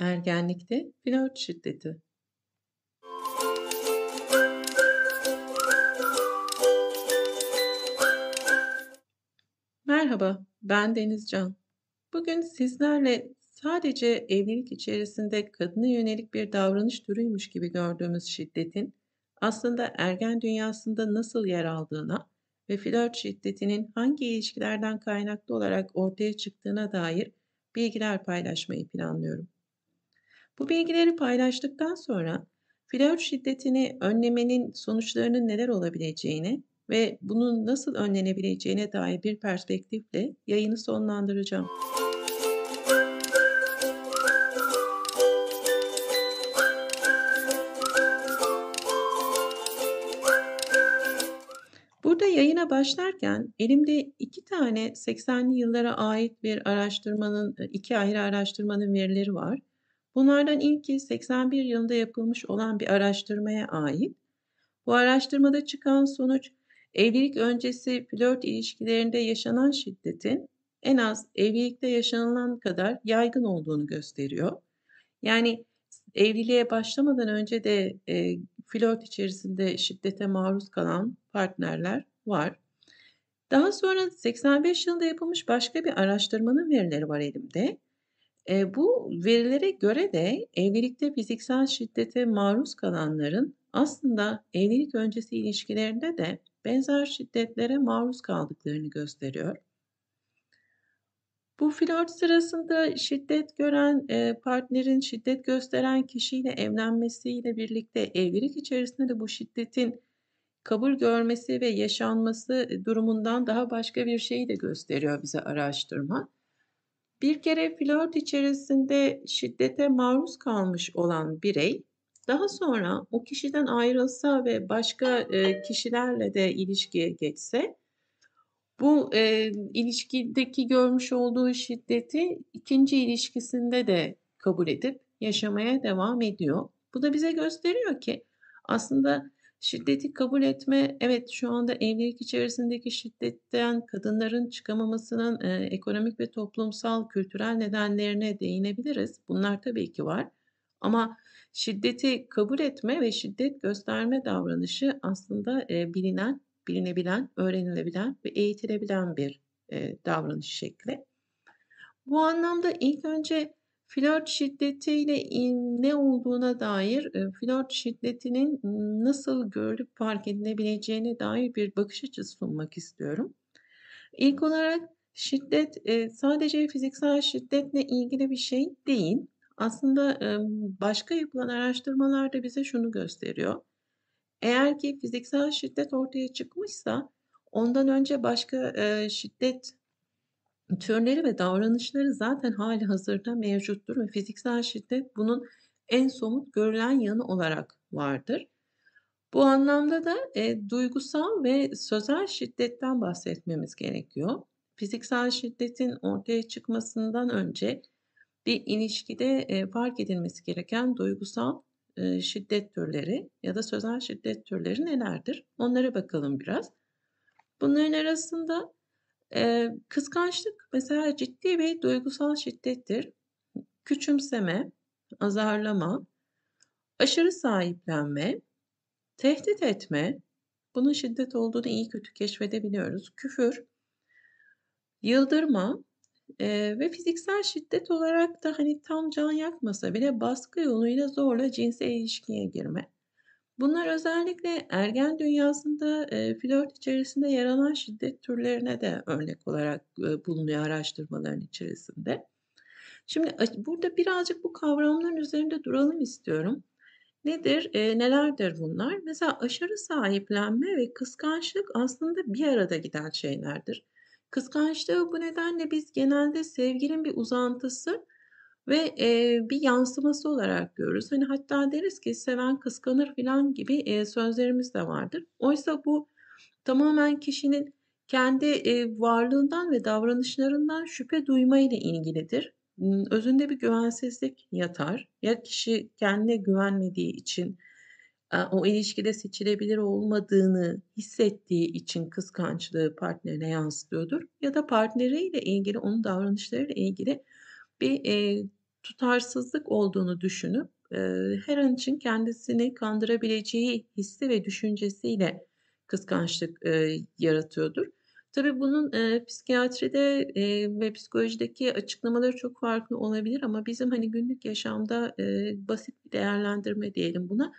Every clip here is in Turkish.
Ergenlikte flört şiddeti. Merhaba, ben Denizcan. Bugün sizlerle sadece evlilik içerisinde kadına yönelik bir davranış türüymüş gibi gördüğümüz şiddetin aslında ergen dünyasında nasıl yer aldığına ve flört şiddetinin hangi ilişkilerden kaynaklı olarak ortaya çıktığına dair bilgiler paylaşmayı planlıyorum. Bu bilgileri paylaştıktan sonra flört şiddetini önlemenin sonuçlarının neler olabileceğini ve bunun nasıl önlenebileceğine dair bir perspektifle yayını sonlandıracağım. başlarken elimde iki tane 80'li yıllara ait bir araştırmanın, e, iki ayrı araştırmanın verileri var. Bunlardan ilki 81 yılında yapılmış olan bir araştırmaya ait. Bu araştırmada çıkan sonuç evlilik öncesi flört ilişkilerinde yaşanan şiddetin en az evlilikte yaşanılan kadar yaygın olduğunu gösteriyor. Yani evliliğe başlamadan önce de e, flört içerisinde şiddete maruz kalan partnerler var. Daha sonra 85 yılında yapılmış başka bir araştırmanın verileri var elimde. E, bu verilere göre de evlilikte fiziksel şiddete maruz kalanların aslında evlilik öncesi ilişkilerinde de benzer şiddetlere maruz kaldıklarını gösteriyor. Bu flört sırasında şiddet gören e, partnerin şiddet gösteren kişiyle evlenmesiyle birlikte evlilik içerisinde de bu şiddetin kabul görmesi ve yaşanması e, durumundan daha başka bir şeyi de gösteriyor bize araştırma. Bir kere flört içerisinde şiddete maruz kalmış olan birey daha sonra o kişiden ayrılsa ve başka e, kişilerle de ilişkiye geçse bu e, ilişkideki görmüş olduğu şiddeti ikinci ilişkisinde de kabul edip yaşamaya devam ediyor. Bu da bize gösteriyor ki aslında Şiddeti kabul etme, evet şu anda evlilik içerisindeki şiddetten kadınların çıkamamasının e, ekonomik ve toplumsal, kültürel nedenlerine değinebiliriz. Bunlar tabii ki var. Ama şiddeti kabul etme ve şiddet gösterme davranışı aslında e, bilinen, bilinebilen, öğrenilebilen ve eğitilebilen bir e, davranış şekli. Bu anlamda ilk önce Flört şiddetiyle ne olduğuna dair, e, flört şiddetinin nasıl görülüp fark edilebileceğine dair bir bakış açısı sunmak istiyorum. İlk olarak şiddet e, sadece fiziksel şiddetle ilgili bir şey değil. Aslında e, başka yapılan araştırmalarda bize şunu gösteriyor. Eğer ki fiziksel şiddet ortaya çıkmışsa ondan önce başka şiddet türleri ve davranışları zaten hali hazırda mevcuttur ve fiziksel şiddet bunun en somut görülen yanı olarak vardır. Bu anlamda da e, duygusal ve sözel şiddetten bahsetmemiz gerekiyor. Fiziksel şiddetin ortaya çıkmasından önce bir ilişkide e, fark edilmesi gereken duygusal e, şiddet türleri ya da sözel şiddet türleri nelerdir? Onlara bakalım biraz. Bunların arasında e, kıskançlık mesela ciddi bir duygusal şiddettir. Küçümseme, azarlama, aşırı sahiplenme, tehdit etme, bunun şiddet olduğunu iyi kötü keşfedebiliyoruz. Küfür, yıldırma e, ve fiziksel şiddet olarak da hani tam can yakmasa bile baskı yoluyla zorla cinsel ilişkiye girme. Bunlar özellikle ergen dünyasında e, flört içerisinde yer alan şiddet türlerine de örnek olarak e, bulunuyor araştırmaların içerisinde. Şimdi burada birazcık bu kavramların üzerinde duralım istiyorum. Nedir, e, nelerdir bunlar? Mesela aşırı sahiplenme ve kıskançlık aslında bir arada giden şeylerdir. Kıskançlığı bu nedenle biz genelde sevginin bir uzantısı ve e, bir yansıması olarak görürüz. Hani hatta deriz ki seven kıskanır filan gibi e, sözlerimiz de vardır. Oysa bu tamamen kişinin kendi e, varlığından ve davranışlarından şüphe duyma ile ilgilidir. Özünde bir güvensizlik yatar. Ya kişi kendine güvenmediği için o ilişkide seçilebilir olmadığını hissettiği için kıskançlığı partnerine yansıtıyordur. Ya da partneriyle ilgili, onun davranışlarıyla ilgili bir e, tutarsızlık olduğunu düşünüp e, her an için kendisini kandırabileceği hissi ve düşüncesiyle kıskançlık e, yaratıyordur. Tabii bunun e, psikiyatride e, ve psikolojideki açıklamaları çok farklı olabilir ama bizim hani günlük yaşamda e, basit bir değerlendirme diyelim buna.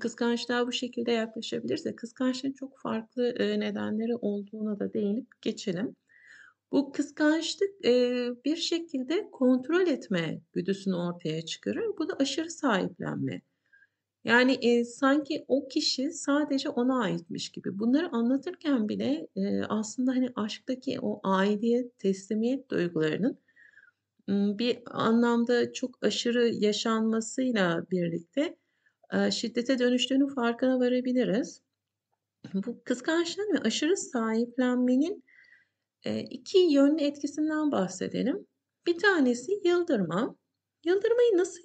Kıskançlığa bu şekilde yaklaşabilirse kıskançlığın çok farklı e, nedenleri olduğuna da değinip geçelim. Bu kıskançlık e, bir şekilde kontrol etme güdüsünü ortaya çıkarır. Bu da aşırı sahiplenme. Yani e, sanki o kişi sadece ona aitmiş gibi. Bunları anlatırken bile e, aslında hani aşktaki o aidiyet, teslimiyet duygularının bir anlamda çok aşırı yaşanmasıyla birlikte e, şiddete dönüştüğünün farkına varabiliriz. Bu kıskançlığın ve aşırı sahiplenmenin iki yönlü etkisinden bahsedelim. Bir tanesi yıldırma. Yıldırmayı nasıl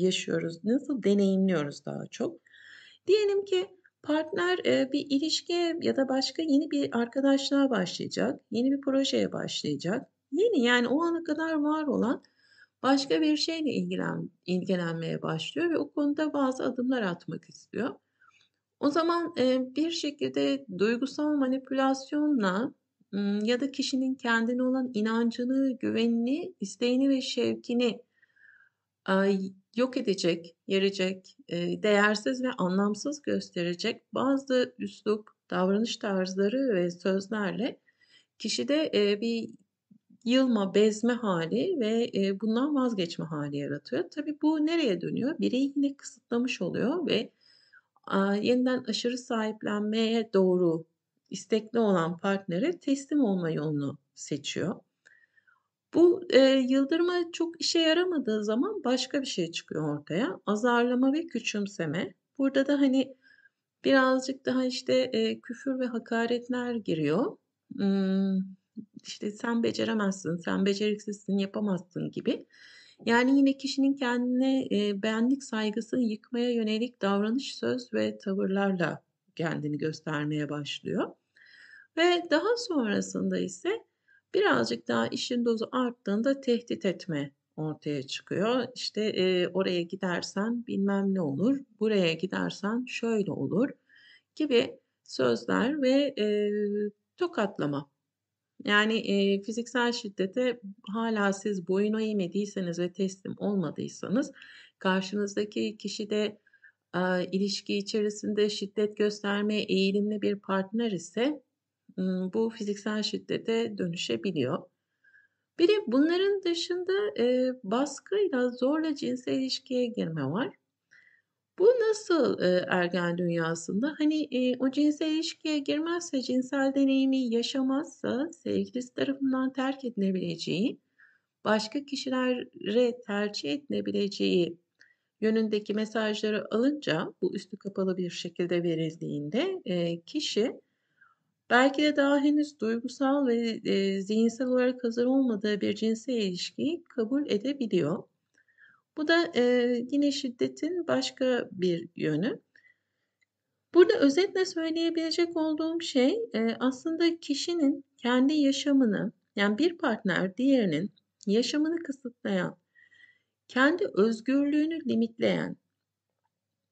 yaşıyoruz, nasıl deneyimliyoruz daha çok? Diyelim ki partner bir ilişki ya da başka yeni bir arkadaşlığa başlayacak, yeni bir projeye başlayacak. Yeni yani o ana kadar var olan başka bir şeyle ilgilen, ilgilenmeye başlıyor ve o konuda bazı adımlar atmak istiyor. O zaman bir şekilde duygusal manipülasyonla ya da kişinin kendine olan inancını, güvenini, isteğini ve şevkini yok edecek, yerecek, e, değersiz ve anlamsız gösterecek bazı üslup, davranış tarzları ve sözlerle kişide e, bir yılma, bezme hali ve e, bundan vazgeçme hali yaratıyor. Tabii bu nereye dönüyor? Bireyi yine kısıtlamış oluyor ve yeniden aşırı sahiplenmeye doğru istekli olan partnere teslim olma yolunu seçiyor. Bu e, yıldırma çok işe yaramadığı zaman başka bir şey çıkıyor ortaya. Azarlama ve küçümseme. Burada da hani birazcık daha işte e, küfür ve hakaretler giriyor. Hmm, işte sen beceremezsin, sen beceriksizsin, yapamazsın gibi. Yani yine kişinin kendine e, benlik saygısını yıkmaya yönelik davranış, söz ve tavırlarla kendini göstermeye başlıyor. Ve daha sonrasında ise birazcık daha işin dozu arttığında tehdit etme ortaya çıkıyor. İşte e, oraya gidersen bilmem ne olur, buraya gidersen şöyle olur gibi sözler ve e, tokatlama. Yani e, fiziksel şiddete hala siz boyun eğmediyseniz ve teslim olmadıysanız karşınızdaki kişi de e, ilişki içerisinde şiddet göstermeye eğilimli bir partner ise bu fiziksel şiddete dönüşebiliyor. Bir de bunların dışında e, baskıyla zorla cinsel ilişkiye girme var. Bu nasıl e, ergen dünyasında? Hani e, o cinsel ilişkiye girmezse, cinsel deneyimi yaşamazsa sevgilisi tarafından terk edilebileceği, başka kişilere tercih edilebileceği yönündeki mesajları alınca bu üstü kapalı bir şekilde verildiğinde e, kişi Belki de daha henüz duygusal ve e, zihinsel olarak hazır olmadığı bir cinsel ilişkiyi kabul edebiliyor. Bu da e, yine şiddetin başka bir yönü. Burada özetle söyleyebilecek olduğum şey e, aslında kişinin kendi yaşamını yani bir partner diğerinin yaşamını kısıtlayan, kendi özgürlüğünü limitleyen,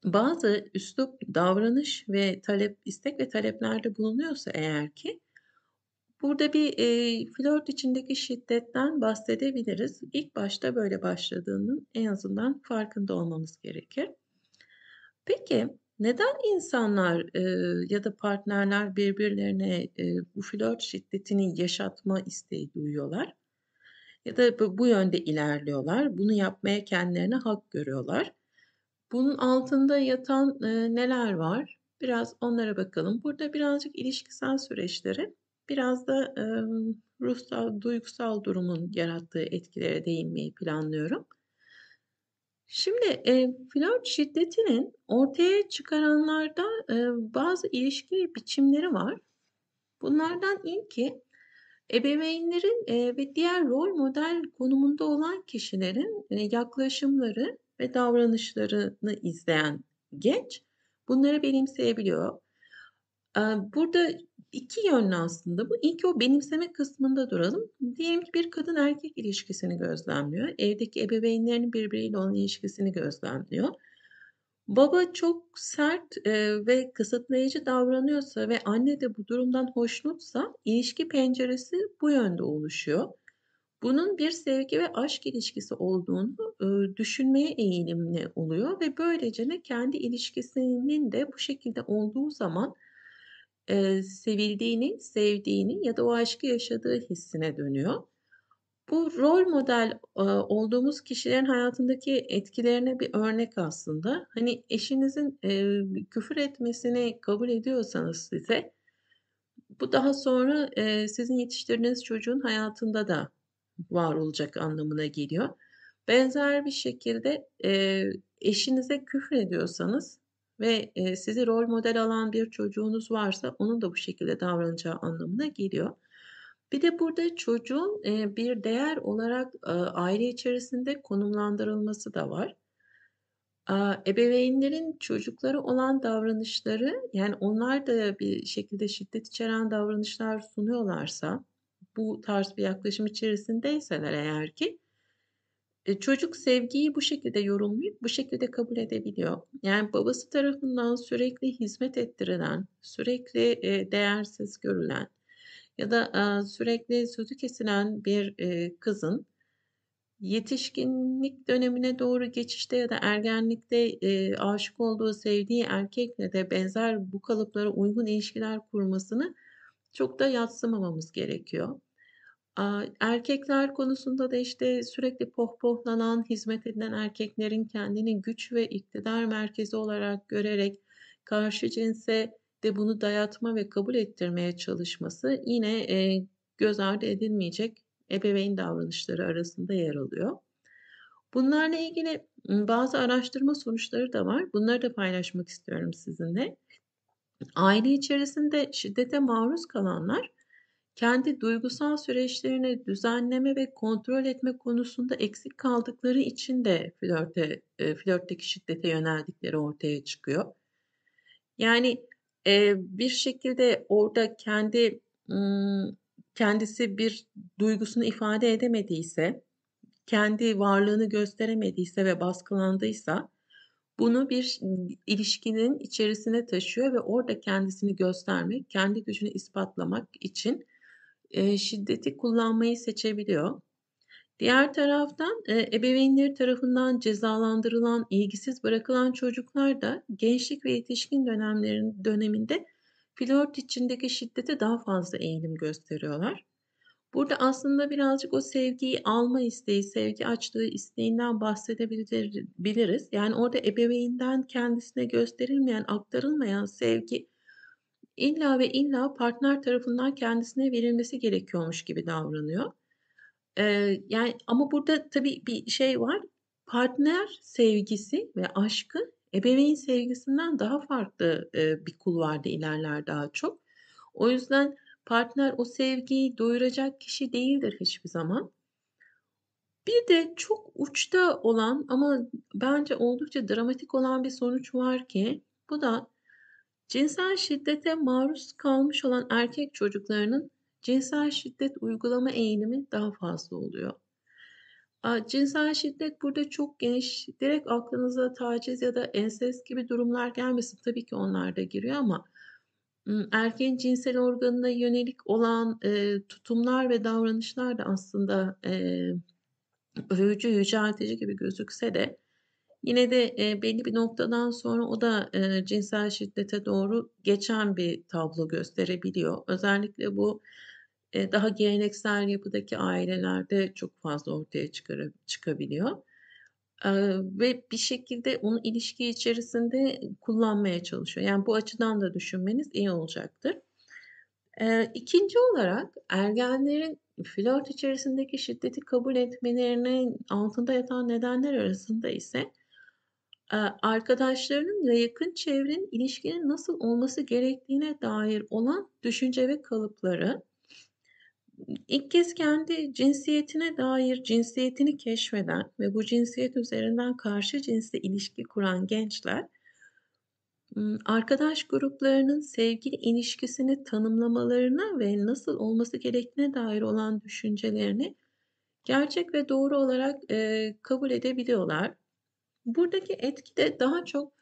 bazı üslup, davranış ve talep, istek ve taleplerde bulunuyorsa eğer ki burada bir e, flört içindeki şiddetten bahsedebiliriz. İlk başta böyle başladığının en azından farkında olmamız gerekir. Peki neden insanlar e, ya da partnerler birbirlerine e, bu flört şiddetini yaşatma isteği duyuyorlar? Ya da bu, bu yönde ilerliyorlar, bunu yapmaya kendilerine hak görüyorlar. Bunun altında yatan e, neler var? Biraz onlara bakalım. Burada birazcık ilişkisel süreçleri, biraz da e, ruhsal, duygusal durumun yarattığı etkilere değinmeyi planlıyorum. Şimdi e, flört şiddetinin ortaya çıkaranlarda e, bazı ilişki biçimleri var. Bunlardan ilki ebeveynlerin e, ve diğer rol model konumunda olan kişilerin e, yaklaşımları ve davranışlarını izleyen genç bunları benimseyebiliyor. Burada iki yönlü aslında bu. İlk o benimseme kısmında duralım. Diyelim ki bir kadın erkek ilişkisini gözlemliyor. Evdeki ebeveynlerin birbiriyle olan ilişkisini gözlemliyor. Baba çok sert ve kısıtlayıcı davranıyorsa ve anne de bu durumdan hoşnutsa ilişki penceresi bu yönde oluşuyor bunun bir sevgi ve aşk ilişkisi olduğunu e, düşünmeye eğilimli oluyor ve böylece ne kendi ilişkisinin de bu şekilde olduğu zaman e, sevildiğini, sevdiğini ya da o aşkı yaşadığı hissine dönüyor. Bu rol model e, olduğumuz kişilerin hayatındaki etkilerine bir örnek aslında. Hani eşinizin e, küfür etmesini kabul ediyorsanız size bu daha sonra e, sizin yetiştirdiğiniz çocuğun hayatında da var olacak anlamına geliyor. Benzer bir şekilde e, eşinize küfür ediyorsanız ve e, sizi rol model alan bir çocuğunuz varsa onun da bu şekilde davranacağı anlamına geliyor. Bir de burada çocuğun e, bir değer olarak e, aile içerisinde konumlandırılması da var. ebeveynlerin çocukları olan davranışları yani onlar da bir şekilde şiddet içeren davranışlar sunuyorlarsa bu tarz bir yaklaşım içerisindeyseler eğer ki e, çocuk sevgiyi bu şekilde yorumlayıp bu şekilde kabul edebiliyor. Yani babası tarafından sürekli hizmet ettirilen, sürekli e, değersiz görülen ya da sürekli sözü kesilen bir e, kızın yetişkinlik dönemine doğru geçişte ya da ergenlikte aşık olduğu, sevdiği erkekle de benzer bu kalıplara uygun ilişkiler kurmasını çok da yatsımamamız gerekiyor. Erkekler konusunda da işte sürekli pohpohlanan, hizmet edilen erkeklerin kendini güç ve iktidar merkezi olarak görerek karşı cinse de bunu dayatma ve kabul ettirmeye çalışması yine e, göz ardı edilmeyecek ebeveyn davranışları arasında yer alıyor. Bunlarla ilgili bazı araştırma sonuçları da var. Bunları da paylaşmak istiyorum sizinle. Aile içerisinde şiddete maruz kalanlar kendi duygusal süreçlerini düzenleme ve kontrol etme konusunda eksik kaldıkları için de flörte, e, flörtteki şiddete yöneldikleri ortaya çıkıyor. Yani e, bir şekilde orada kendi kendisi bir duygusunu ifade edemediyse, kendi varlığını gösteremediyse ve baskılandıysa bunu bir ilişkinin içerisine taşıyor ve orada kendisini göstermek, kendi gücünü ispatlamak için e, şiddeti kullanmayı seçebiliyor. Diğer taraftan e, ebeveynleri tarafından cezalandırılan, ilgisiz bırakılan çocuklar da gençlik ve yetişkin dönemlerin döneminde flört içindeki şiddete daha fazla eğilim gösteriyorlar. Burada aslında birazcık o sevgiyi alma isteği, sevgi açlığı isteğinden bahsedebiliriz. Yani orada ebeveynden kendisine gösterilmeyen, aktarılmayan sevgi illa ve illa partner tarafından kendisine verilmesi gerekiyormuş gibi davranıyor. Ee, yani ama burada tabii bir şey var. Partner sevgisi ve aşkı ebeveyn sevgisinden daha farklı e, bir kulvarda ilerler daha çok. O yüzden partner o sevgiyi doyuracak kişi değildir hiçbir zaman. Bir de çok uçta olan ama bence oldukça dramatik olan bir sonuç var ki bu da Cinsel şiddete maruz kalmış olan erkek çocuklarının cinsel şiddet uygulama eğilimi daha fazla oluyor. Cinsel şiddet burada çok geniş. Direkt aklınıza taciz ya da ensest gibi durumlar gelmesin. Tabii ki onlar da giriyor ama erkeğin cinsel organına yönelik olan e, tutumlar ve davranışlar da aslında e, övücü, yüceltici gibi gözükse de Yine de e, belli bir noktadan sonra o da e, cinsel şiddete doğru geçen bir tablo gösterebiliyor. Özellikle bu e, daha geleneksel yapıdaki ailelerde çok fazla ortaya çıkar, çıkabiliyor. E, ve bir şekilde onu ilişki içerisinde kullanmaya çalışıyor. Yani bu açıdan da düşünmeniz iyi olacaktır. E, ikinci olarak ergenlerin flört içerisindeki şiddeti kabul etmelerinin altında yatan nedenler arasında ise arkadaşlarının ve yakın çevrenin ilişkinin nasıl olması gerektiğine dair olan düşünce ve kalıpları, ilk kez kendi cinsiyetine dair cinsiyetini keşfeden ve bu cinsiyet üzerinden karşı cinsle ilişki kuran gençler, arkadaş gruplarının sevgili ilişkisini tanımlamalarına ve nasıl olması gerektiğine dair olan düşüncelerini gerçek ve doğru olarak kabul edebiliyorlar. Buradaki etki de daha çok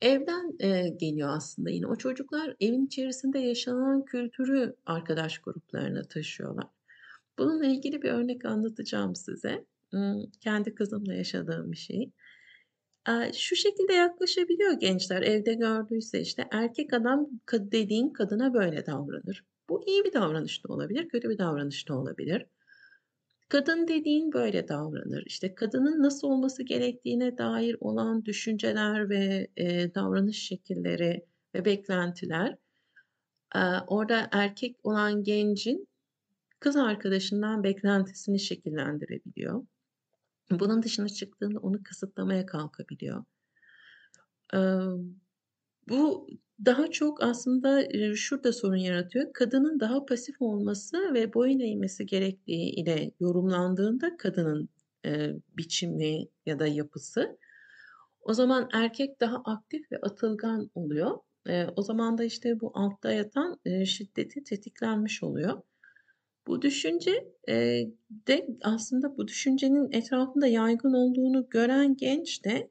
evden e, geliyor aslında yine. O çocuklar evin içerisinde yaşanan kültürü arkadaş gruplarına taşıyorlar. Bununla ilgili bir örnek anlatacağım size. Hmm, kendi kızımla yaşadığım bir şey. Şu şekilde yaklaşabiliyor gençler. Evde gördüyse işte erkek adam dediğin kadına böyle davranır. Bu iyi bir davranış da olabilir, kötü bir davranış da olabilir. Kadın dediğin böyle davranır. İşte kadının nasıl olması gerektiğine dair olan düşünceler ve e, davranış şekilleri ve beklentiler e, orada erkek olan gencin kız arkadaşından beklentisini şekillendirebiliyor. Bunun dışına çıktığında onu kısıtlamaya kalkabiliyor. E, bu daha çok aslında şurada sorun yaratıyor. Kadının daha pasif olması ve boyun eğmesi gerektiği ile yorumlandığında kadının e, biçimi ya da yapısı. O zaman erkek daha aktif ve atılgan oluyor. E, o zaman da işte bu altta yatan e, şiddeti tetiklenmiş oluyor. Bu düşünce e, de aslında bu düşüncenin etrafında yaygın olduğunu gören genç de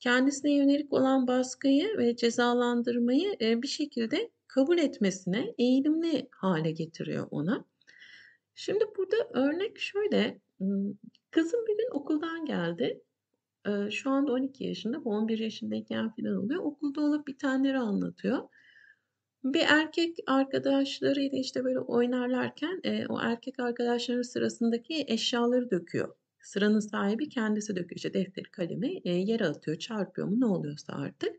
kendisine yönelik olan baskıyı ve cezalandırmayı e, bir şekilde kabul etmesine eğilimli hale getiriyor ona. Şimdi burada örnek şöyle. Kızım bir gün okuldan geldi. Şu anda 12 yaşında, 11 yaşındayken falan oluyor. Okulda olup bitenleri anlatıyor. Bir erkek arkadaşlarıyla işte böyle oynarlarken o erkek arkadaşların sırasındaki eşyaları döküyor Sıranın sahibi kendisi döküyor. İşte defteri kalemi e, yere atıyor, çarpıyor mu ne oluyorsa artık.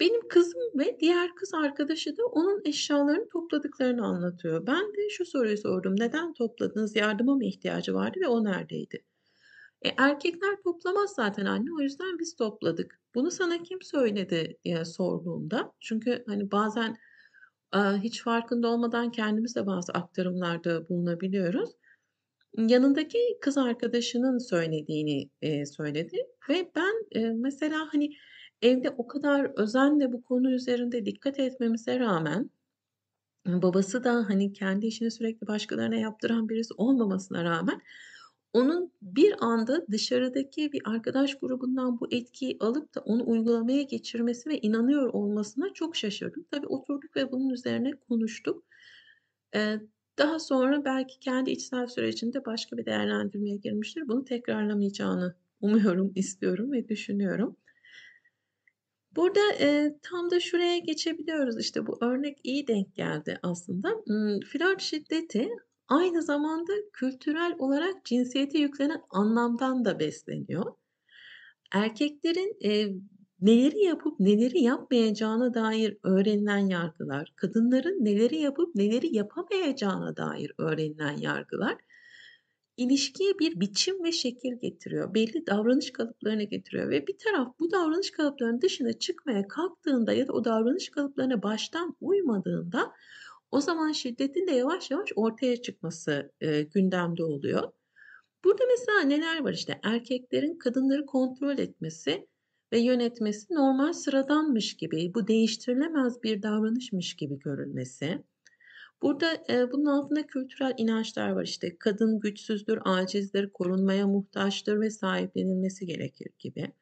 Benim kızım ve diğer kız arkadaşı da onun eşyalarını topladıklarını anlatıyor. Ben de şu soruyu sordum. Neden topladınız? Yardıma mı ihtiyacı vardı ve o neredeydi? E, erkekler toplamaz zaten anne o yüzden biz topladık. Bunu sana kim söyledi diye sorduğumda çünkü hani bazen hiç farkında olmadan kendimiz de bazı aktarımlarda bulunabiliyoruz. Yanındaki kız arkadaşının söylediğini, eee, söyledi ve ben, eee, mesela, hani, evde o kadar özenle bu konu üzerinde dikkat etmemize rağmen, babası da, hani, kendi işini sürekli başkalarına yaptıran birisi olmamasına rağmen onun bir anda dışarıdaki bir arkadaş grubundan bu etkiyi alıp da onu uygulamaya geçirmesi ve inanıyor olmasına çok şaşırdım. Tabii oturduk ve bunun üzerine konuştuk. Eee daha sonra belki kendi içsel sürecinde başka bir değerlendirmeye girmiştir. Bunu tekrarlamayacağını umuyorum, istiyorum ve düşünüyorum. Burada e, tam da şuraya geçebiliyoruz. İşte bu örnek iyi denk geldi aslında. Hmm, flört şiddeti aynı zamanda kültürel olarak cinsiyete yüklenen anlamdan da besleniyor. Erkeklerin e, neleri yapıp neleri yapmayacağına dair öğrenilen yargılar, kadınların neleri yapıp neleri yapamayacağına dair öğrenilen yargılar ilişkiye bir biçim ve şekil getiriyor. Belli davranış kalıplarını getiriyor ve bir taraf bu davranış kalıplarının dışına çıkmaya kalktığında ya da o davranış kalıplarına baştan uymadığında o zaman şiddetin de yavaş yavaş ortaya çıkması e, gündemde oluyor. Burada mesela neler var işte erkeklerin kadınları kontrol etmesi, ve yönetmesi normal sıradanmış gibi, bu değiştirilemez bir davranışmış gibi görülmesi. Burada e, bunun altında kültürel inançlar var işte kadın güçsüzdür, acizdir, korunmaya muhtaçtır ve sahiplenilmesi gerekir gibi.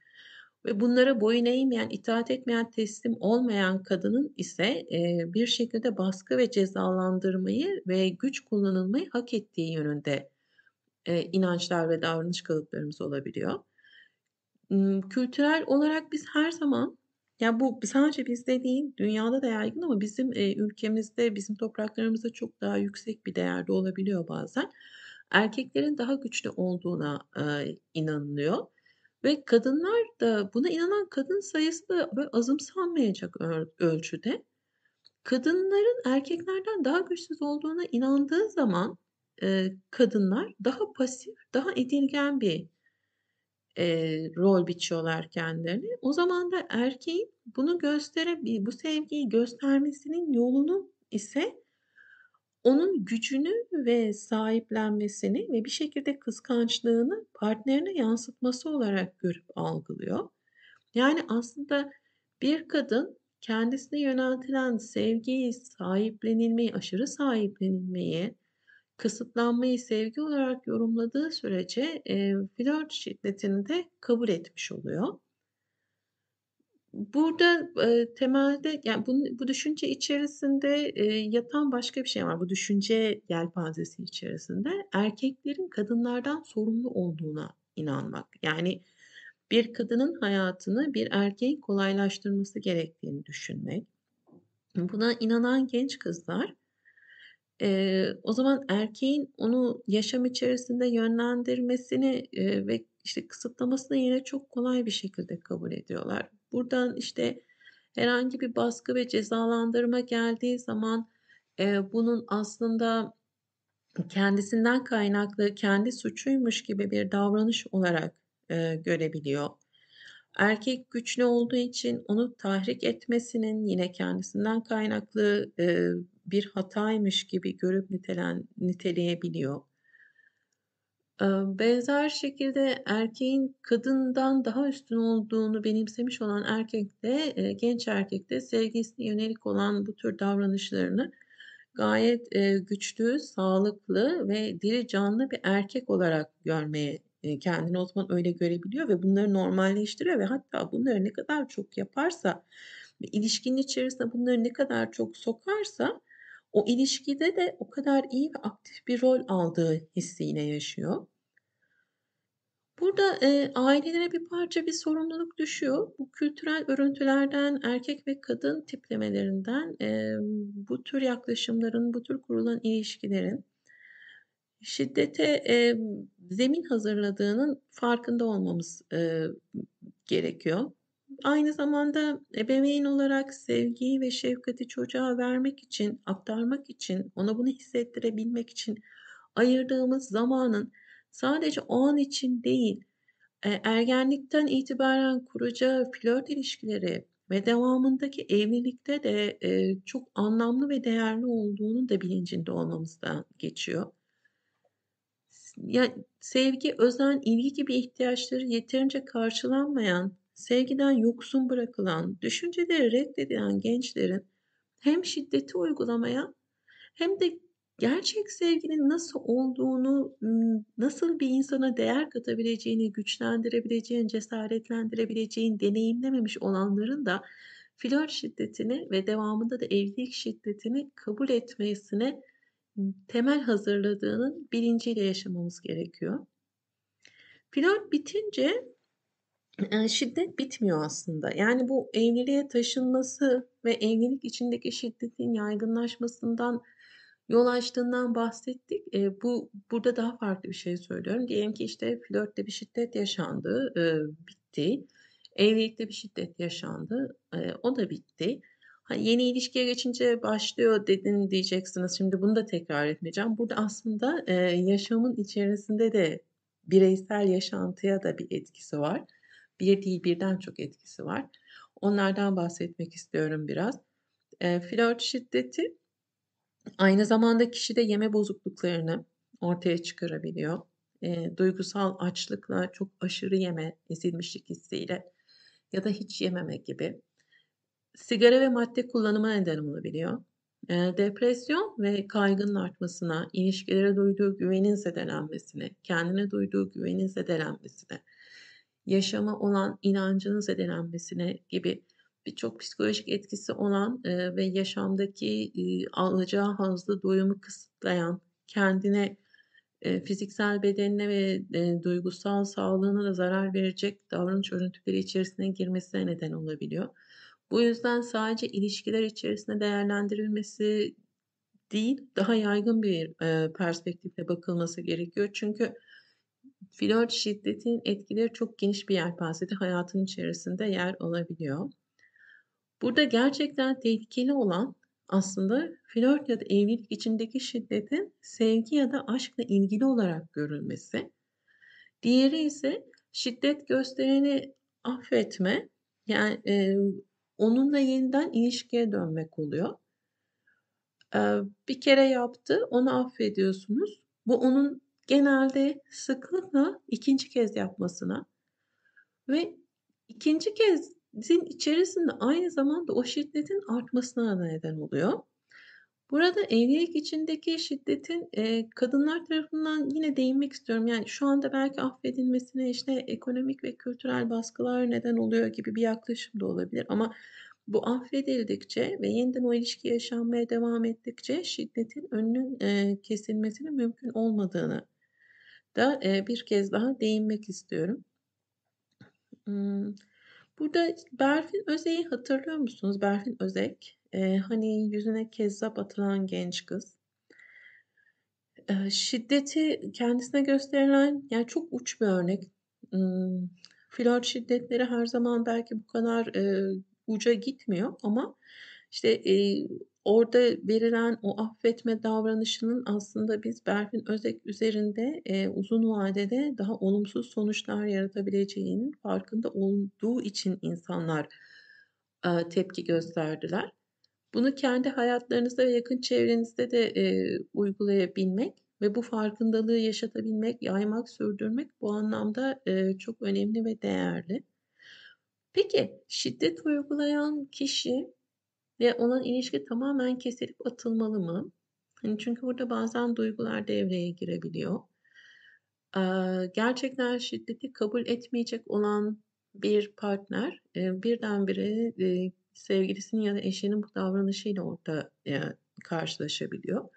Ve bunlara boyun eğmeyen, itaat etmeyen, teslim olmayan kadının ise e, bir şekilde baskı ve cezalandırmayı ve güç kullanılmayı hak ettiği yönünde e, inançlar ve davranış kalıplarımız olabiliyor kültürel olarak biz her zaman yani bu sadece bizde değil, dünyada da yaygın ama bizim e, ülkemizde, bizim topraklarımızda çok daha yüksek bir değerde olabiliyor bazen. Erkeklerin daha güçlü olduğuna e, inanılıyor ve kadınlar da buna inanan kadın sayısı da böyle azımsanmayacak ölçüde. Kadınların erkeklerden daha güçsüz olduğuna inandığı zaman e, kadınlar daha pasif, daha edilgen bir e, rol biçiyorlar kendilerini. O zaman da erkeğin bunu göstere, bu sevgiyi göstermesinin yolunu ise onun gücünü ve sahiplenmesini ve bir şekilde kıskançlığını partnerine yansıtması olarak görüp algılıyor. Yani aslında bir kadın kendisine yöneltilen sevgiyi, sahiplenilmeyi, aşırı sahiplenilmeyi, kısıtlanmayı sevgi olarak yorumladığı sürece e, flört şiddetini de kabul etmiş oluyor. Burada e, temelde yani bu, bu düşünce içerisinde e, yatan başka bir şey var. Bu düşünce yelpazesi içerisinde erkeklerin kadınlardan sorumlu olduğuna inanmak. Yani bir kadının hayatını bir erkeğin kolaylaştırması gerektiğini düşünmek. Buna inanan genç kızlar e, o zaman erkeğin onu yaşam içerisinde yönlendirmesini e, ve işte kısıtlamasını yine çok kolay bir şekilde kabul ediyorlar. Buradan işte herhangi bir baskı ve cezalandırma geldiği zaman e, bunun aslında kendisinden kaynaklı kendi suçuymuş gibi bir davranış olarak e, görebiliyor. Erkek güçlü olduğu için onu tahrik etmesinin yine kendisinden kaynaklı e, bir hataymış gibi görüp nitelen, niteleyebiliyor. Benzer şekilde erkeğin kadından daha üstün olduğunu benimsemiş olan erkek de genç erkek de sevgisine yönelik olan bu tür davranışlarını gayet güçlü, sağlıklı ve diri canlı bir erkek olarak görmeye kendini o zaman öyle görebiliyor ve bunları normalleştiriyor ve hatta bunları ne kadar çok yaparsa ilişkinin içerisinde bunları ne kadar çok sokarsa o ilişkide de o kadar iyi ve aktif bir rol aldığı hissiyle yaşıyor. Burada e, ailelere bir parça bir sorumluluk düşüyor. Bu kültürel örüntülerden, erkek ve kadın tiplemelerinden, e, bu tür yaklaşımların, bu tür kurulan ilişkilerin şiddete e, zemin hazırladığının farkında olmamız e, gerekiyor. Aynı zamanda ebeveyn olarak sevgiyi ve şefkati çocuğa vermek için, aktarmak için, ona bunu hissettirebilmek için ayırdığımız zamanın sadece o an için değil, e, ergenlikten itibaren kuracağı flört ilişkileri ve devamındaki evlilikte de e, çok anlamlı ve değerli olduğunu da bilincinde olmamızdan geçiyor. Yani sevgi, özen, ilgi gibi ihtiyaçları yeterince karşılanmayan sevgiden yoksun bırakılan, düşünceleri reddedilen gençlerin hem şiddeti uygulamaya hem de gerçek sevginin nasıl olduğunu, nasıl bir insana değer katabileceğini, güçlendirebileceğini, cesaretlendirebileceğini deneyimlememiş olanların da flör şiddetini ve devamında da evlilik şiddetini kabul etmesine temel hazırladığının bilinciyle yaşamamız gerekiyor. Flört bitince şiddet bitmiyor aslında. Yani bu evliliğe taşınması ve evlilik içindeki şiddetin yaygınlaşmasından yol açtığından bahsettik. E, bu burada daha farklı bir şey söylüyorum. Diyelim ki işte flörtte bir şiddet yaşandı, e, bitti. Evlilikte bir şiddet yaşandı, e, o da bitti. Hani yeni ilişkiye geçince başlıyor dedin diyeceksiniz. Şimdi bunu da tekrar etmeyeceğim. Burada aslında e, yaşamın içerisinde de bireysel yaşantıya da bir etkisi var bir değil birden çok etkisi var. Onlardan bahsetmek istiyorum biraz. E, flört şiddeti aynı zamanda kişide yeme bozukluklarını ortaya çıkarabiliyor. E, duygusal açlıkla çok aşırı yeme, ezilmişlik hissiyle ya da hiç yememe gibi. Sigara ve madde kullanıma neden olabiliyor. E, depresyon ve kaygının artmasına, ilişkilere duyduğu güvenin zedelenmesine, kendine duyduğu güvenin zedelenmesine, yaşama olan inancınız zedelenmesine gibi birçok psikolojik etkisi olan e, ve yaşamdaki e, alacağı hazlı doyumu kısıtlayan, kendine, e, fiziksel bedenine ve e, duygusal sağlığına da zarar verecek davranış örüntüleri içerisine girmesine neden olabiliyor. Bu yüzden sadece ilişkiler içerisinde değerlendirilmesi değil, daha yaygın bir e, perspektifle bakılması gerekiyor. Çünkü flört şiddetin etkileri çok geniş bir yelpazede hayatın içerisinde yer alabiliyor. Burada gerçekten tehlikeli olan aslında flört ya da evlilik içindeki şiddetin sevgi ya da aşkla ilgili olarak görülmesi. Diğeri ise şiddet göstereni affetme yani e, onunla yeniden ilişkiye dönmek oluyor. E, bir kere yaptı onu affediyorsunuz. Bu onun genelde sıklıkla ikinci kez yapmasına ve ikinci kezin içerisinde aynı zamanda o şiddetin artmasına neden oluyor. Burada evlilik içindeki şiddetin e, kadınlar tarafından yine değinmek istiyorum. Yani şu anda belki affedilmesine işte ekonomik ve kültürel baskılar neden oluyor gibi bir yaklaşım da olabilir. Ama bu affedildikçe ve yeniden o ilişki yaşanmaya devam ettikçe şiddetin önünün e, kesilmesinin mümkün olmadığını da bir kez daha değinmek istiyorum. Burada Berfin Özey'i hatırlıyor musunuz? Berfin Özek. hani yüzüne kezzap atılan genç kız. şiddeti kendisine gösterilen yani çok uç bir örnek. Hmm. Flört şiddetleri her zaman belki bu kadar uca gitmiyor ama işte e, orada verilen o affetme davranışının aslında biz Berfin Özek üzerinde e, uzun vadede daha olumsuz sonuçlar yaratabileceğinin farkında olduğu için insanlar e, tepki gösterdiler. Bunu kendi hayatlarınızda ve yakın çevrenizde de e, uygulayabilmek ve bu farkındalığı yaşatabilmek, yaymak, sürdürmek bu anlamda e, çok önemli ve değerli. Peki şiddet uygulayan kişi ve olan ilişki tamamen kesilip atılmalı mı? Hani çünkü burada bazen duygular devreye girebiliyor. Ee, gerçekten şiddeti kabul etmeyecek olan bir partner e, birdenbire e, sevgilisinin ya da eşinin bu davranışıyla orta e, karşılaşabiliyor.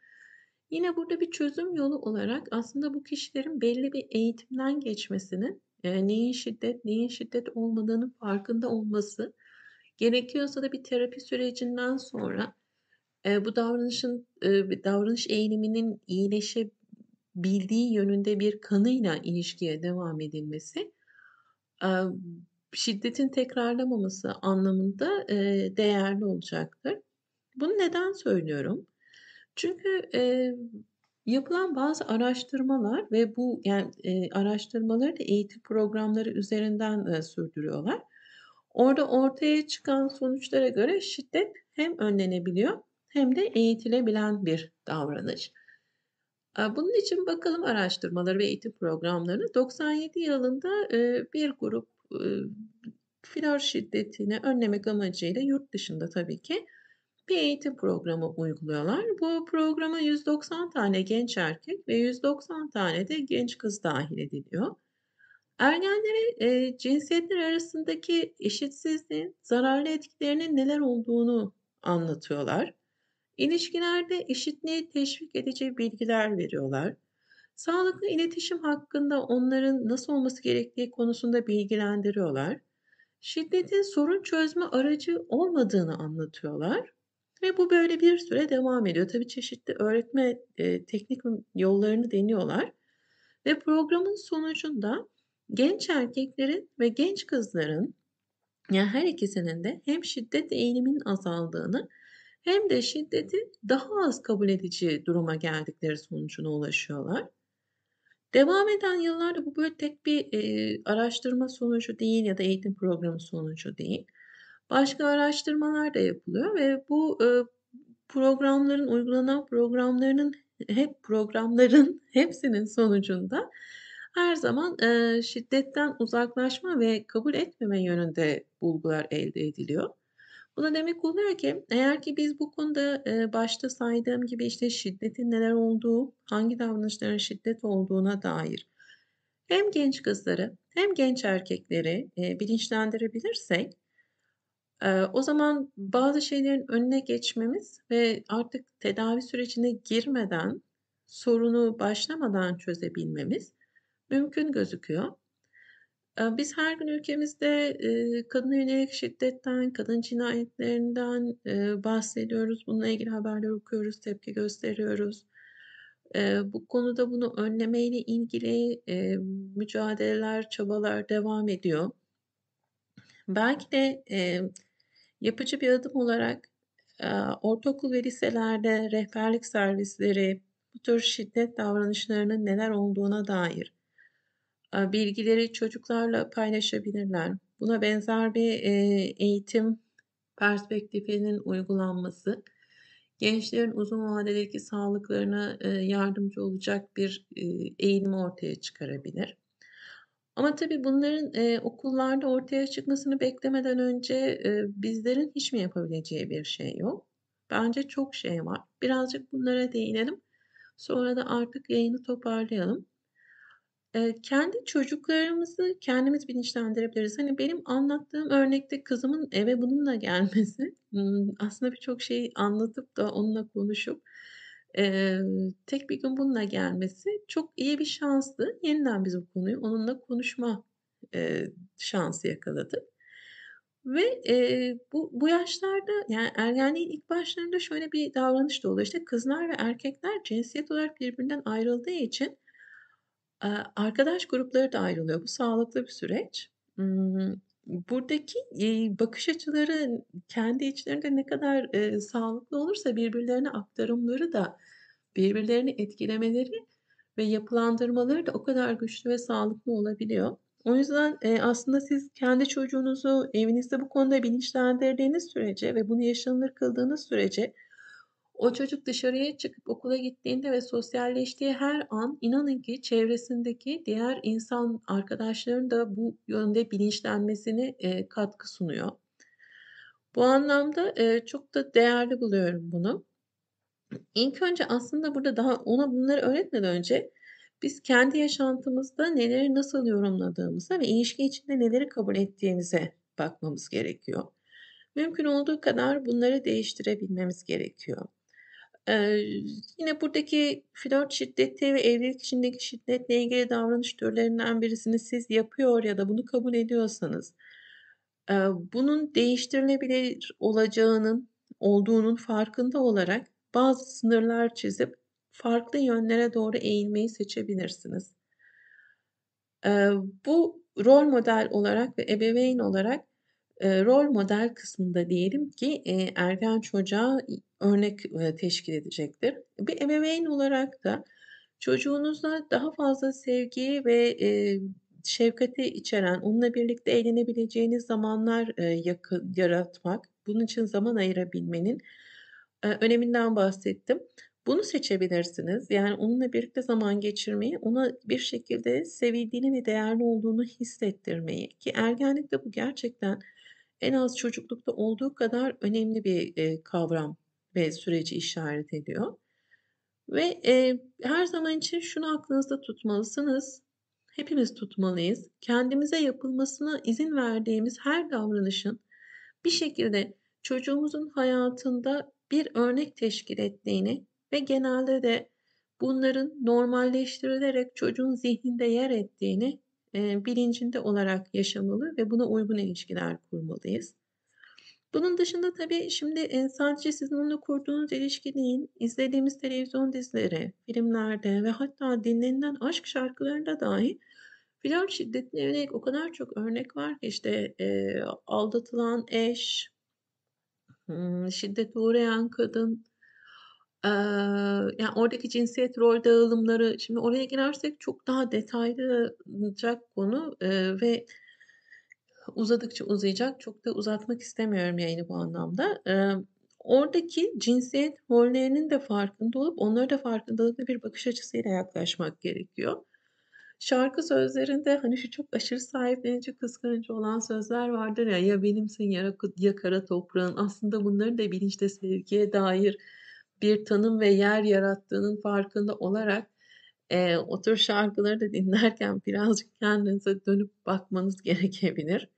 Yine burada bir çözüm yolu olarak aslında bu kişilerin belli bir eğitimden geçmesinin, e, neyin şiddet, neyin şiddet olmadığının farkında olması Gerekiyorsa da bir terapi sürecinden sonra e, bu davranışın e, davranış eğiliminin iyileşebildiği yönünde bir kanıyla ilişkiye devam edilmesi e, şiddetin tekrarlamaması anlamında e, değerli olacaktır. Bunu neden söylüyorum? Çünkü e, yapılan bazı araştırmalar ve bu yani e, araştırmaları da eğitim programları üzerinden e, sürdürüyorlar. Orada ortaya çıkan sonuçlara göre şiddet hem önlenebiliyor hem de eğitilebilen bir davranış. Ee, bunun için bakalım araştırmaları ve eğitim programlarını 97 yılında e, bir grup e, flör şiddetini önlemek amacıyla yurt dışında tabii ki bir eğitim programı uyguluyorlar. Bu programa 190 tane genç erkek ve 190 tane de genç kız dahil ediliyor. Ergenlere e, cinsiyetler arasındaki eşitsizliğin zararlı etkilerinin neler olduğunu anlatıyorlar. İlişkilerde eşitliği teşvik edici bilgiler veriyorlar. Sağlıklı iletişim hakkında onların nasıl olması gerektiği konusunda bilgilendiriyorlar. Şiddetin sorun çözme aracı olmadığını anlatıyorlar. Ve bu böyle bir süre devam ediyor. Tabii çeşitli öğretme e, teknik yollarını deniyorlar. Ve programın sonucunda Genç erkeklerin ve genç kızların yani her ikisinin de hem şiddet eğiliminin azaldığını hem de şiddeti daha az kabul edici duruma geldikleri sonucuna ulaşıyorlar. Devam eden yıllarda bu böyle tek bir e, araştırma sonucu değil ya da eğitim programı sonucu değil. Başka araştırmalar da yapılıyor ve bu e, programların uygulanan programlarının hep programların hepsinin sonucunda her zaman e, şiddetten uzaklaşma ve kabul etmeme yönünde bulgular elde ediliyor. Buna demek oluyor ki eğer ki biz bu konuda e, başta saydığım gibi işte şiddetin neler olduğu, hangi davranışların şiddet olduğuna dair hem genç kızları hem genç erkekleri e, bilinçlendirebilirsek e, o zaman bazı şeylerin önüne geçmemiz ve artık tedavi sürecine girmeden sorunu başlamadan çözebilmemiz mümkün gözüküyor. Ee, biz her gün ülkemizde e, kadına yönelik şiddetten, kadın cinayetlerinden e, bahsediyoruz. Bununla ilgili haberler okuyoruz, tepki gösteriyoruz. E, bu konuda bunu önlemeyle ilgili mücadeleler, çabalar devam ediyor. Belki de yapıcı bir adım olarak ortaokul ve liselerde rehberlik servisleri bu tür şiddet davranışlarının neler olduğuna dair e, bilgileri çocuklarla paylaşabilirler. Buna benzer bir e, eğitim perspektifinin uygulanması gençlerin uzun vadedeki sağlıklarına e, yardımcı olacak bir eğilim ortaya çıkarabilir. Ama tabii bunların e, okullarda ortaya çıkmasını beklemeden önce e, bizlerin hiç mi yapabileceği bir şey yok? Bence çok şey var. Birazcık bunlara değinelim. Sonra da artık yayını toparlayalım kendi çocuklarımızı kendimiz bilinçlendirebiliriz. Hani benim anlattığım örnekte kızımın eve bununla gelmesi aslında birçok şey anlatıp da onunla konuşup tek bir gün bununla gelmesi çok iyi bir şanstı. Yeniden biz bu konuyu onunla konuşma şansı yakaladık. Ve e, bu, bu yaşlarda yani ergenliğin ilk başlarında şöyle bir davranış da oluyor. İşte kızlar ve erkekler cinsiyet olarak birbirinden ayrıldığı için Arkadaş grupları da ayrılıyor. Bu sağlıklı bir süreç. buradaki, bakış açıları kendi içlerinde ne kadar, sağlıklı olursa birbirlerine aktarımları da, birbirlerini etkilemeleri ve yapılandırmaları da o kadar güçlü ve sağlıklı olabiliyor. O yüzden, aslında siz kendi çocuğunuzu evinizde bu konuda bilinçlendirdiğiniz sürece ve bunu yaşanılır kıldığınız sürece o çocuk dışarıya çıkıp okula gittiğinde ve sosyalleştiği her an inanın ki çevresindeki diğer insan arkadaşların da bu yönde bilinçlenmesine e, katkı sunuyor. Bu anlamda e, çok da değerli buluyorum bunu. İlk önce aslında burada daha ona bunları öğretmeden önce biz kendi yaşantımızda neleri nasıl yorumladığımıza ve ilişki içinde neleri kabul ettiğimize bakmamız gerekiyor. Mümkün olduğu kadar bunları değiştirebilmemiz gerekiyor. Ee, yine buradaki flört şiddeti ve evlilik içindeki şiddetle ilgili davranış türlerinden birisini siz yapıyor ya da bunu kabul ediyorsanız e, bunun değiştirilebilir olacağının olduğunun farkında olarak bazı sınırlar çizip farklı yönlere doğru eğilmeyi seçebilirsiniz. E, bu rol model olarak ve ebeveyn olarak e, rol model kısmında diyelim ki e, ergen çocuğa örnek e, teşkil edecektir. Bir ebeveyn olarak da çocuğunuzla daha fazla sevgi ve e, şefkati içeren, onunla birlikte eğlenebileceğiniz zamanlar e, yakı, yaratmak, bunun için zaman ayırabilmenin e, öneminden bahsettim. Bunu seçebilirsiniz. Yani onunla birlikte zaman geçirmeyi, ona bir şekilde sevildiğini ve değerli olduğunu hissettirmeyi ki ergenlikte bu gerçekten en az çocuklukta olduğu kadar önemli bir e, kavram ve süreci işaret ediyor. Ve e, her zaman için şunu aklınızda tutmalısınız. Hepimiz tutmalıyız. Kendimize yapılmasına izin verdiğimiz her davranışın bir şekilde çocuğumuzun hayatında bir örnek teşkil ettiğini ve genelde de bunların normalleştirilerek çocuğun zihninde yer ettiğini e, bilincinde olarak yaşamalı ve buna uygun ilişkiler kurmalıyız. Bunun dışında tabii şimdi e, sadece sizin onunla kurduğunuz ilişki değil, izlediğimiz televizyon dizileri, filmlerde ve hatta dinlenilen aşk şarkılarında dahi flört şiddetine yönelik o kadar çok örnek var ki işte e, aldatılan eş, hmm, şiddet uğrayan kadın, yani oradaki cinsiyet rol dağılımları şimdi oraya girersek çok daha detaylıcak konu ve uzadıkça uzayacak. Çok da uzatmak istemiyorum yayını bu anlamda. oradaki cinsiyet rollerinin de farkında olup onlara da farkındalıklı bir bakış açısıyla yaklaşmak gerekiyor. Şarkı sözlerinde hani şu çok aşırı sahiplenici, kıskanıcı olan sözler vardır ya ya benimsin ya, ya kara toprağın. Aslında bunları da bilinçte sevgiye dair bir tanım ve yer yarattığının farkında olarak e, o tür şarkıları da dinlerken birazcık kendinize dönüp bakmanız gerekebilir.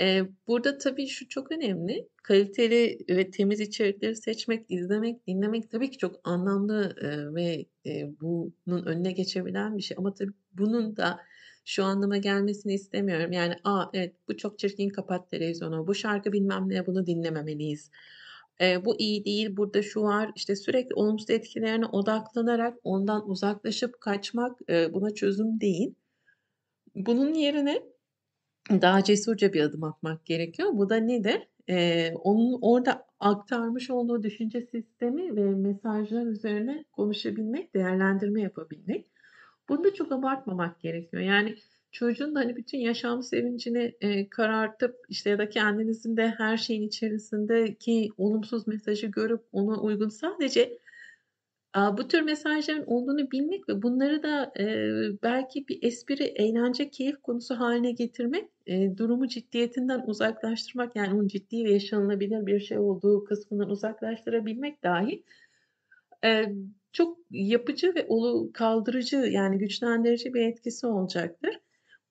E, burada tabii şu çok önemli. Kaliteli ve temiz içerikleri seçmek, izlemek, dinlemek tabii ki çok anlamlı e, ve e, bunun önüne geçebilen bir şey. Ama tabii bunun da şu anlama gelmesini istemiyorum. Yani aa evet bu çok çirkin kapat televizyonu, bu şarkı bilmem ne bunu dinlememeliyiz e, bu iyi değil, burada şu var. İşte sürekli olumsuz etkilerine odaklanarak ondan uzaklaşıp kaçmak e, buna çözüm değil. Bunun yerine daha cesurca bir adım atmak gerekiyor. Bu da nedir? Ee, onun orada aktarmış olduğu düşünce sistemi ve mesajlar üzerine konuşabilmek, değerlendirme yapabilmek. Bunu da çok abartmamak gerekiyor. Yani çocuğun da hani bütün yaşam sevincini e, karartıp işte ya da kendinizin de her şeyin içerisindeki olumsuz mesajı görüp ona uygun sadece a, bu tür mesajların olduğunu bilmek ve bunları da e, belki bir espri, eğlence, keyif konusu haline getirmek e, durumu ciddiyetinden uzaklaştırmak yani onun ciddi ve yaşanılabilir bir şey olduğu kısmından uzaklaştırabilmek dahi e, çok yapıcı ve olu kaldırıcı yani güçlendirici bir etkisi olacaktır.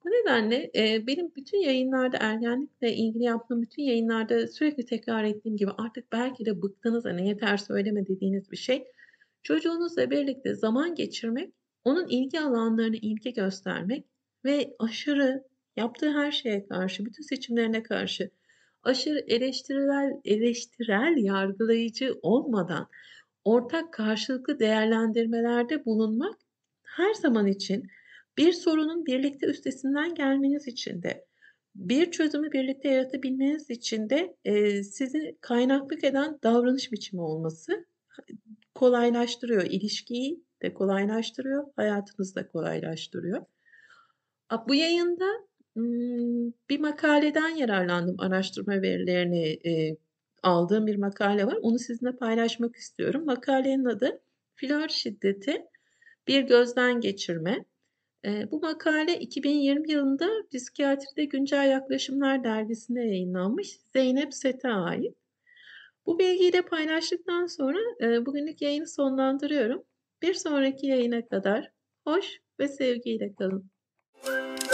Bu nedenle e, benim bütün yayınlarda ergenlikle ilgili yaptığım bütün yayınlarda sürekli tekrar ettiğim gibi artık belki de bıktınız hani yeter söyleme dediğiniz bir şey. Çocuğunuzla birlikte zaman geçirmek, onun ilgi alanlarını ilgi göstermek ve aşırı yaptığı her şeye karşı, bütün seçimlerine karşı aşırı eleştirel, eleştirel yargılayıcı olmadan ortak karşılıklı değerlendirmelerde bulunmak her zaman için bir sorunun birlikte üstesinden gelmeniz için de bir çözümü birlikte yaratabilmeniz için de e, sizi kaynaklık eden davranış biçimi olması kolaylaştırıyor. ilişkiyi de kolaylaştırıyor, hayatınızı da kolaylaştırıyor. Bu yayında bir makaleden yararlandım. Araştırma verilerini e, aldığım bir makale var. Onu sizinle paylaşmak istiyorum. Makalenin adı Flör Şiddeti Bir Gözden Geçirme. Bu makale 2020 yılında Psikiyatride Güncel Yaklaşımlar dergisinde yayınlanmış Zeynep Set'e ait. Bu bilgiyi de paylaştıktan sonra bugünlük yayını sonlandırıyorum. Bir sonraki yayına kadar hoş ve sevgiyle kalın. Müzik